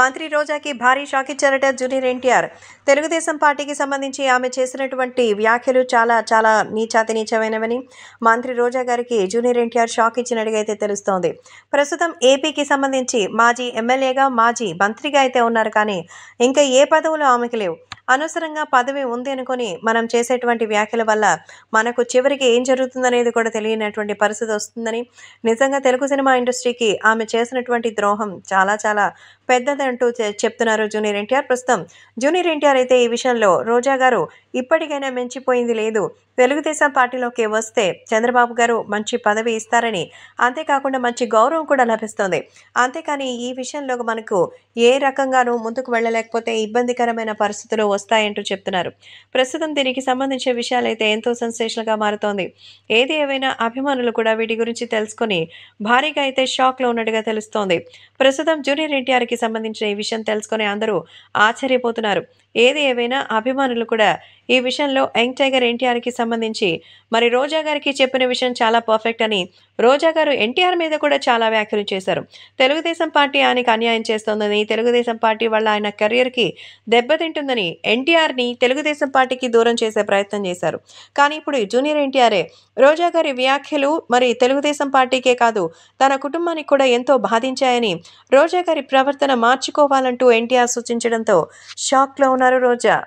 మంత్రి రోజాకి భారీ షాక్ ఇచ్చారట జూనియర్ ఎన్టీఆర్ తెలుగుదేశం పార్టీకి సంబంధించి ఆమె చేసినటువంటి వ్యాఖ్యలు చాలా చాలా నీచాతి నీచమైనవని మంత్రి రోజా గారికి జూనియర్ ఎన్టీఆర్ షాక్ ఇచ్చినట్టుగా అయితే తెలుస్తోంది ప్రస్తుతం ఏపీకి సంబంధించి మాజీ ఎమ్మెల్యేగా మాజీ మంత్రిగా అయితే ఉన్నారు కానీ ఇంకా ఏ పదవులు ఆమెకు లేవు అనవసరంగా పదవి ఉంది అనుకొని మనం చేసేటువంటి వ్యాఖ్యల వల్ల మనకు చివరికి ఏం జరుగుతుందనేది కూడా తెలియనటువంటి పరిస్థితి వస్తుందని నిజంగా తెలుగు సినిమా ఇండస్ట్రీకి ఆమె చేసినటువంటి ద్రోహం చాలా చాలా పెద్దదంటూ చెప్తున్నారు జూనియర్ ఎన్టీఆర్ ప్రస్తుతం జూనియర్ ఎన్టీఆర్ అయితే ఈ విషయంలో రోజా గారు ఇప్పటికైనా మించిపోయింది లేదు తెలుగుదేశం పార్టీలోకి వస్తే చంద్రబాబు గారు మంచి పదవి ఇస్తారని అంతేకాకుండా మంచి గౌరవం కూడా లభిస్తుంది అంతేకాని ఈ విషయంలో మనకు ఏ రకంగానూ ముందుకు వెళ్ళలేకపోతే ఇబ్బందికరమైన పరిస్థితులు వస్తాయంటూ చెప్తున్నారు ప్రస్తుతం దీనికి సంబంధించిన విషయాలైతే ఎంతో గా మారుతోంది ఏది ఏవైనా అభిమానులు కూడా వీటి గురించి తెలుసుకుని భారీగా అయితే షాక్ లో ఉన్నట్టుగా తెలుస్తోంది ప్రస్తుతం జూనియర్ ఎన్టీఆర్ కి సంబంధించిన ఈ విషయం తెలుసుకుని అందరూ ఆశ్చర్యపోతున్నారు ఏది ఏవైనా అభిమానులు కూడా ఈ విషయంలో యంగ్ టైగర్ ఎన్టీఆర్కి సంబంధించి మరి రోజా గారికి చెప్పిన విషయం చాలా పర్ఫెక్ట్ అని రోజా గారు ఎన్టీఆర్ మీద కూడా చాలా వ్యాఖ్యలు చేశారు తెలుగుదేశం పార్టీ ఆయనకు అన్యాయం చేస్తోందని తెలుగుదేశం పార్టీ వల్ల ఆయన కెరియర్కి దెబ్బతింటుందని ఎన్టీఆర్ని తెలుగుదేశం పార్టీకి దూరం చేసే ప్రయత్నం చేశారు కానీ ఇప్పుడు జూనియర్ ఎన్టీఆర్ఏ రోజా గారి వ్యాఖ్యలు మరి తెలుగుదేశం పార్టీకే కాదు తన కుటుంబానికి కూడా ఎంతో బాధించాయని రోజా గారి ప్రవర్తన మార్చుకోవాలంటూ ఎన్టీఆర్ సూచించడంతో షాక్లో ఉన్నారు రోజా